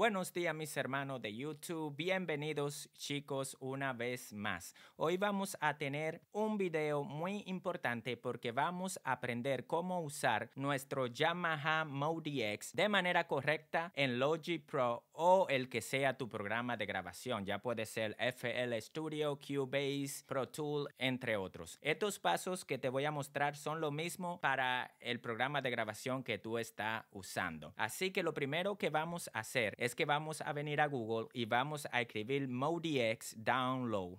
Buenos días mis hermanos de YouTube, bienvenidos chicos una vez más. Hoy vamos a tener un video muy importante porque vamos a aprender cómo usar nuestro Yamaha Mode X de manera correcta en Logic Pro o el que sea tu programa de grabación, ya puede ser FL Studio, Cubase, Pro Tool, entre otros. Estos pasos que te voy a mostrar son lo mismo para el programa de grabación que tú estás usando. Así que lo primero que vamos a hacer es que vamos a venir a Google y vamos a escribir ModeX Download.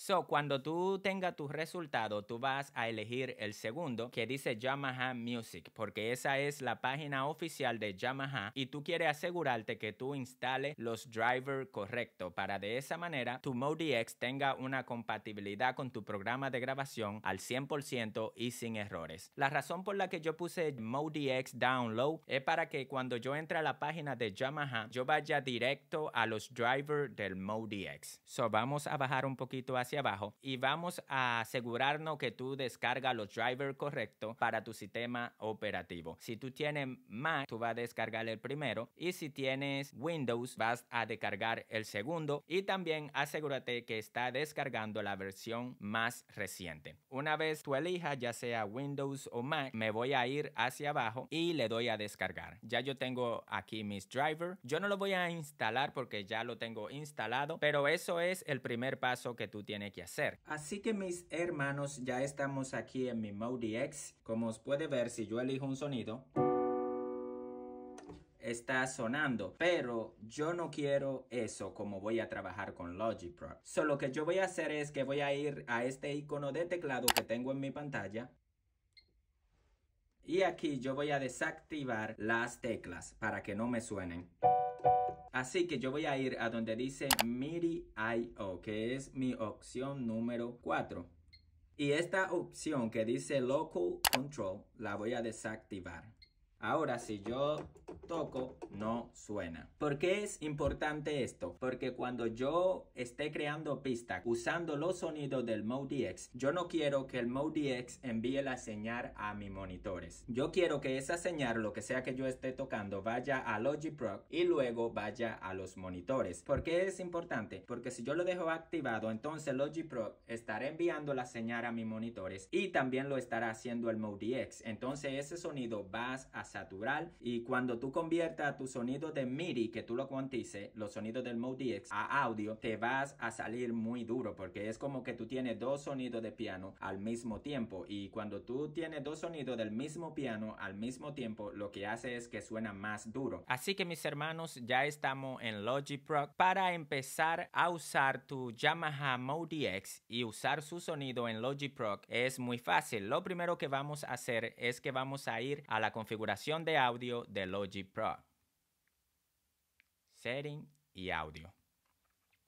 So, cuando tú tengas tu resultado, tú vas a elegir el segundo que dice Yamaha Music, porque esa es la página oficial de Yamaha y tú quieres asegurarte que tú instales los drivers correctos para de esa manera tu MODX tenga una compatibilidad con tu programa de grabación al 100% y sin errores. La razón por la que yo puse MODX Download es para que cuando yo entre a la página de Yamaha, yo vaya directo a los drivers del MODX. So, vamos a bajar un poquito hacia abajo y vamos a asegurarnos que tú descargas los drivers correctos para tu sistema operativo. Si tú tienes Mac, tú vas a descargar el primero y si tienes Windows, vas a descargar el segundo y también asegúrate que está descargando la versión más reciente. Una vez tú elijas ya sea Windows o Mac, me voy a ir hacia abajo y le doy a descargar. Ya yo tengo aquí mis drivers. Yo no lo voy a instalar porque ya lo tengo instalado, pero eso es el primer paso que tú tienes que hacer. Así que mis hermanos, ya estamos aquí en mi Mode X. Como os puede ver, si yo elijo un sonido está sonando, pero yo no quiero eso como voy a trabajar con Logic Pro. Solo que yo voy a hacer es que voy a ir a este icono de teclado que tengo en mi pantalla y aquí yo voy a desactivar las teclas para que no me suenen. Así que yo voy a ir a donde dice I.O. que es mi opción número 4. Y esta opción que dice Local Control la voy a desactivar. Ahora, si yo toco no suena. ¿Por qué es importante esto? Porque cuando yo esté creando pista usando los sonidos del ModiX, yo no quiero que el ModiX envíe la señal a mis monitores. Yo quiero que esa señal, lo que sea que yo esté tocando, vaya a Pro y luego vaya a los monitores. ¿Por qué es importante? Porque si yo lo dejo activado, entonces Pro estará enviando la señal a mis monitores y también lo estará haciendo el ModiX. Entonces ese sonido va a saturar y cuando tú Convierta tu sonido de MIDI, que tú lo cuantices, los sonidos del DX a audio, te vas a salir muy duro porque es como que tú tienes dos sonidos de piano al mismo tiempo y cuando tú tienes dos sonidos del mismo piano al mismo tiempo, lo que hace es que suena más duro. Así que mis hermanos, ya estamos en Logic Pro para empezar a usar tu Yamaha Mode DX y usar su sonido en Logic Pro es muy fácil. Lo primero que vamos a hacer es que vamos a ir a la configuración de audio de Logic Pro. Setting e áudio.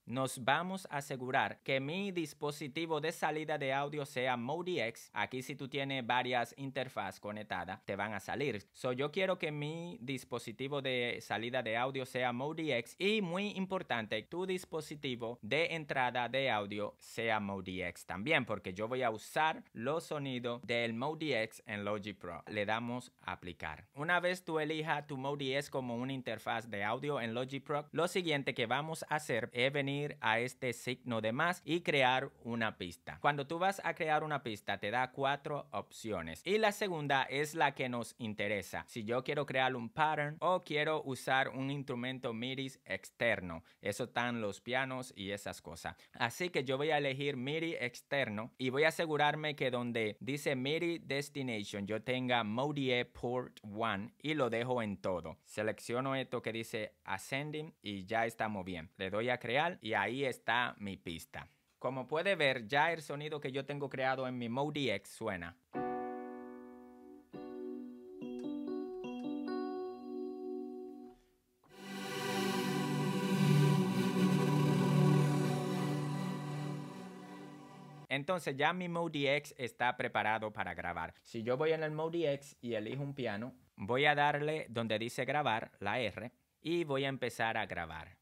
Nos vamos a asegurar que mi dispositivo de salida de audio sea ModiX. Aquí si tú tienes varias interfaz conectadas, te van a salir. So, yo quiero que mi dispositivo de salida de audio sea ModiX y muy importante, tu dispositivo de entrada de audio sea ModiX también, porque yo voy a usar los sonidos del ModiX en Logic Pro. Le damos a aplicar. Una vez tú elijas tu ModiX como una interfaz de audio en Logic Pro, lo siguiente que vamos a hacer es venir a este signo de más y crear una pista. Cuando tú vas a crear una pista te da cuatro opciones y la segunda es la que nos interesa. Si yo quiero crear un pattern o quiero usar un instrumento MIDI externo, eso están los pianos y esas cosas. Así que yo voy a elegir MIDI externo y voy a asegurarme que donde dice MIDI destination yo tenga Mode port 1 y lo dejo en todo. Selecciono esto que dice ascending y ya estamos bien. Le doy a crear y ahí está mi pista. Como puede ver, ya el sonido que yo tengo creado en mi Mode X suena. Entonces ya mi Mode X está preparado para grabar. Si yo voy en el Mode X y elijo un piano, voy a darle donde dice grabar, la R, y voy a empezar a grabar.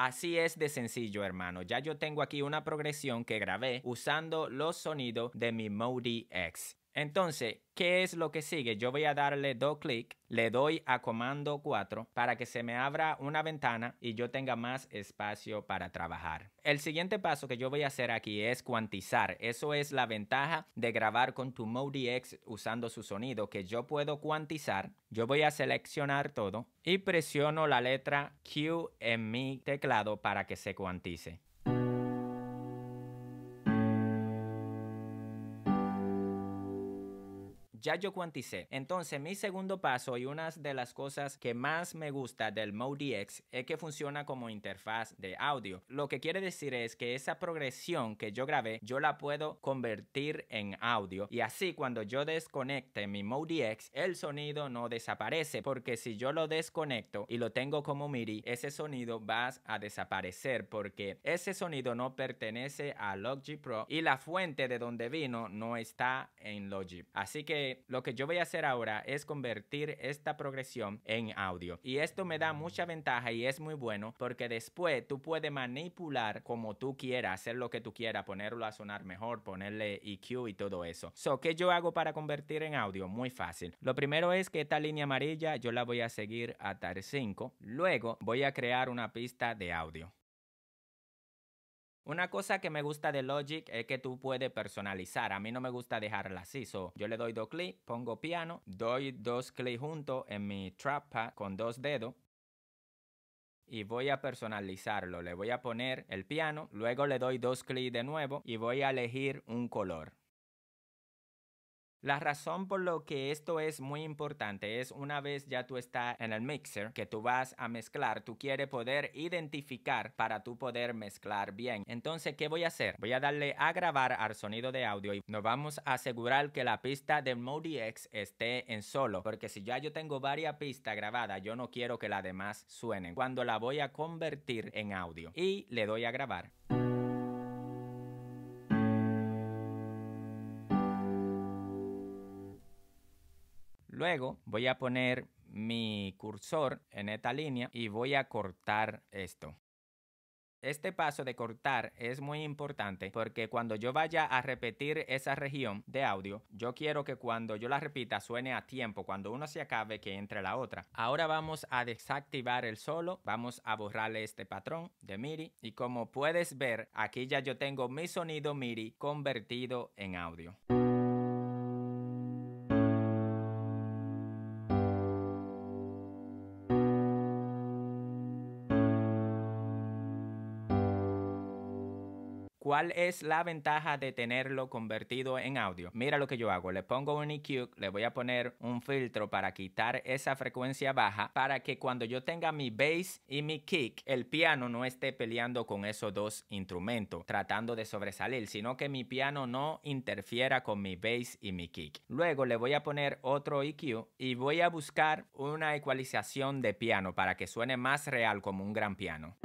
Así es de sencillo, hermano. Ya yo tengo aquí una progresión que grabé usando los sonidos de mi Modi X. Entonces, ¿qué es lo que sigue? Yo voy a darle do clic, le doy a comando 4 para que se me abra una ventana y yo tenga más espacio para trabajar. El siguiente paso que yo voy a hacer aquí es cuantizar. Eso es la ventaja de grabar con tu X usando su sonido, que yo puedo cuantizar. Yo voy a seleccionar todo y presiono la letra Q en mi teclado para que se cuantice. ya yo cuanticé. Entonces, mi segundo paso y una de las cosas que más me gusta del Mode X es que funciona como interfaz de audio. Lo que quiere decir es que esa progresión que yo grabé, yo la puedo convertir en audio y así cuando yo desconecte mi Mode X, el sonido no desaparece porque si yo lo desconecto y lo tengo como MIDI, ese sonido va a desaparecer porque ese sonido no pertenece a Logic Pro y la fuente de donde vino no está en Logic. Así que lo que yo voy a hacer ahora es convertir esta progresión en audio. Y esto me da mucha ventaja y es muy bueno porque después tú puedes manipular como tú quieras, hacer lo que tú quieras, ponerlo a sonar mejor, ponerle EQ y todo eso. So, ¿qué yo hago para convertir en audio? Muy fácil. Lo primero es que esta línea amarilla yo la voy a seguir hasta el 5. Luego voy a crear una pista de audio. Una cosa que me gusta de Logic es que tú puedes personalizar. A mí no me gusta dejarla así. So, yo le doy dos clics, pongo piano, doy dos clics junto en mi trapa con dos dedos y voy a personalizarlo. Le voy a poner el piano, luego le doy dos clics de nuevo y voy a elegir un color. La razón por lo que esto es muy importante es una vez ya tú estás en el mixer que tú vas a mezclar, tú quieres poder identificar para tú poder mezclar bien. Entonces, ¿qué voy a hacer? Voy a darle a grabar al sonido de audio y nos vamos a asegurar que la pista del X esté en solo, porque si ya yo tengo varias pistas grabadas, yo no quiero que las demás suenen. Cuando la voy a convertir en audio y le doy a grabar. Luego voy a poner mi cursor en esta línea y voy a cortar esto. Este paso de cortar es muy importante porque cuando yo vaya a repetir esa región de audio, yo quiero que cuando yo la repita suene a tiempo, cuando uno se acabe que entre la otra. Ahora vamos a desactivar el solo, vamos a borrarle este patrón de MIDI y como puedes ver, aquí ya yo tengo mi sonido MIDI convertido en audio. ¿Cuál es la ventaja de tenerlo convertido en audio? Mira lo que yo hago. Le pongo un EQ, le voy a poner un filtro para quitar esa frecuencia baja para que cuando yo tenga mi bass y mi kick, el piano no esté peleando con esos dos instrumentos, tratando de sobresalir, sino que mi piano no interfiera con mi bass y mi kick. Luego le voy a poner otro EQ y voy a buscar una ecualización de piano para que suene más real como un gran piano.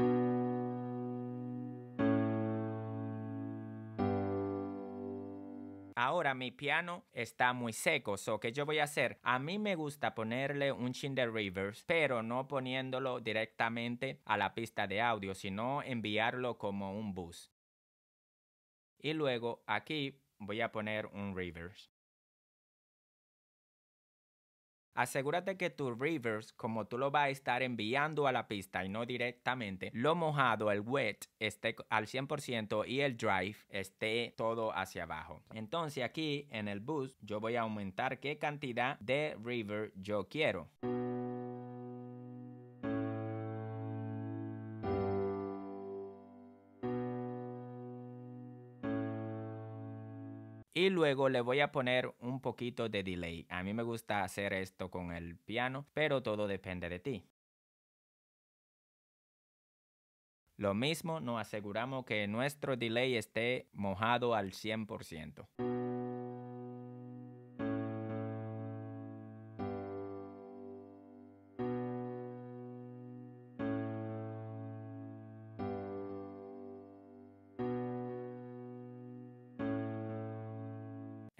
mi piano está muy seco. So, que yo voy a hacer? A mí me gusta ponerle un chin de reverse, pero no poniéndolo directamente a la pista de audio, sino enviarlo como un bus. Y luego aquí voy a poner un reverse. Asegúrate que tu reverse como tú lo vas a estar enviando a la pista y no directamente, lo mojado, el wet, esté al 100% y el drive esté todo hacia abajo. Entonces aquí en el boost yo voy a aumentar qué cantidad de river yo quiero. Y luego le voy a poner un poquito de delay. A mí me gusta hacer esto con el piano, pero todo depende de ti. Lo mismo, nos aseguramos que nuestro delay esté mojado al 100%.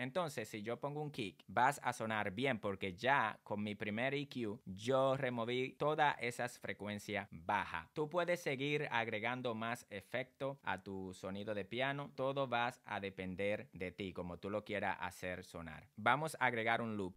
Entonces, si yo pongo un kick, vas a sonar bien porque ya con mi primer EQ yo removí todas esas frecuencias bajas. Tú puedes seguir agregando más efecto a tu sonido de piano. Todo vas a depender de ti, como tú lo quieras hacer sonar. Vamos a agregar un loop.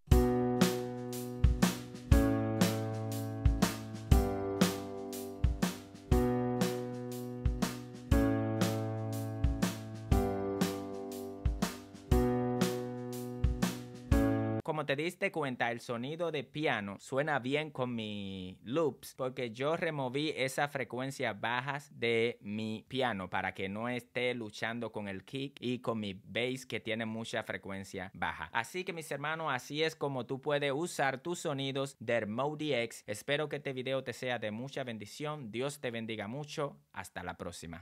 como te diste cuenta, el sonido de piano suena bien con mi loops porque yo removí esas frecuencias bajas de mi piano para que no esté luchando con el kick y con mi bass que tiene mucha frecuencia baja. Así que mis hermanos, así es como tú puedes usar tus sonidos de X. Espero que este video te sea de mucha bendición. Dios te bendiga mucho. Hasta la próxima.